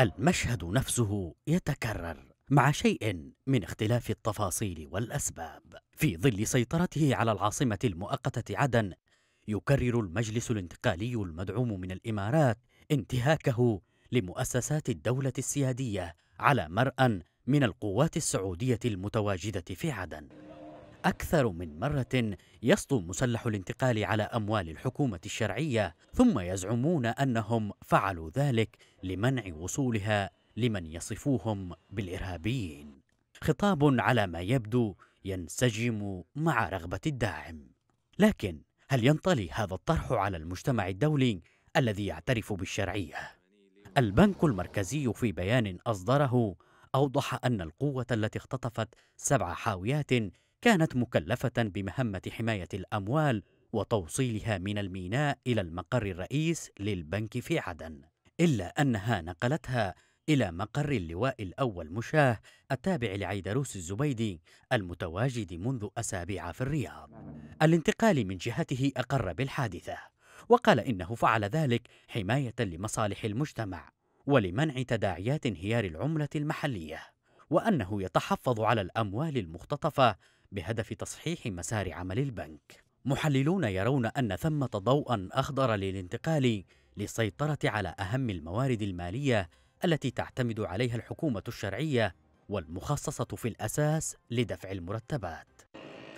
المشهد نفسه يتكرر مع شيء من اختلاف التفاصيل والاسباب في ظل سيطرته على العاصمه المؤقته عدن يكرر المجلس الانتقالي المدعوم من الامارات انتهاكه لمؤسسات الدوله السياديه على مرأى من القوات السعوديه المتواجده في عدن أكثر من مرة يسطو مسلح الانتقال على أموال الحكومة الشرعية ثم يزعمون أنهم فعلوا ذلك لمنع وصولها لمن يصفوهم بالإرهابيين خطاب على ما يبدو ينسجم مع رغبة الداعم لكن هل ينطلي هذا الطرح على المجتمع الدولي الذي يعترف بالشرعية؟ البنك المركزي في بيان أصدره أوضح أن القوة التي اختطفت سبع حاويات كانت مكلفة بمهمة حماية الأموال وتوصيلها من الميناء إلى المقر الرئيس للبنك في عدن، إلا أنها نقلتها إلى مقر اللواء الأول مشاه التابع لعيدروس الزبيدي المتواجد منذ أسابيع في الرياض. الانتقال من جهته أقر بالحادثة، وقال إنه فعل ذلك حماية لمصالح المجتمع ولمنع تداعيات انهيار العملة المحلية، وأنه يتحفظ على الأموال المختطفة بهدف تصحيح مسار عمل البنك محللون يرون أن ثمة ضوءا أخضر للانتقال للسيطرة على أهم الموارد المالية التي تعتمد عليها الحكومة الشرعية والمخصصة في الأساس لدفع المرتبات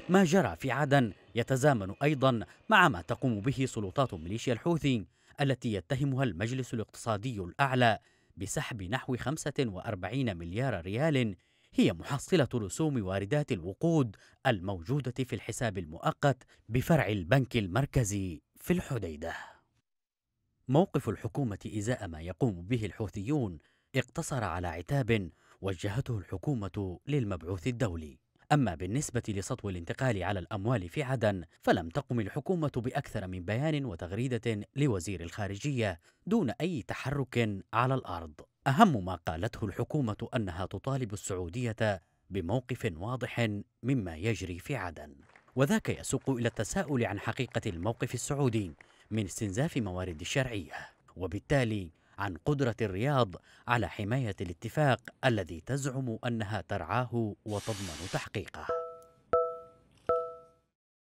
ما جرى في عدن يتزامن أيضا مع ما تقوم به سلطات ميليشيا الحوثي التي يتهمها المجلس الاقتصادي الأعلى بسحب نحو 45 مليار ريال هي محصلة رسوم واردات الوقود الموجودة في الحساب المؤقت بفرع البنك المركزي في الحديدة. موقف الحكومة إزاء ما يقوم به الحوثيون اقتصر على عتاب وجهته الحكومة للمبعوث الدولي. أما بالنسبة لسطو الانتقال على الأموال في عدن فلم تقم الحكومة بأكثر من بيان وتغريدة لوزير الخارجية دون أي تحرك على الأرض. أهم ما قالته الحكومة أنها تطالب السعودية بموقف واضح مما يجري في عدن وذاك يسوق إلى التساؤل عن حقيقة الموقف السعودي من استنزاف موارد الشرعية وبالتالي عن قدرة الرياض على حماية الاتفاق الذي تزعم أنها ترعاه وتضمن تحقيقه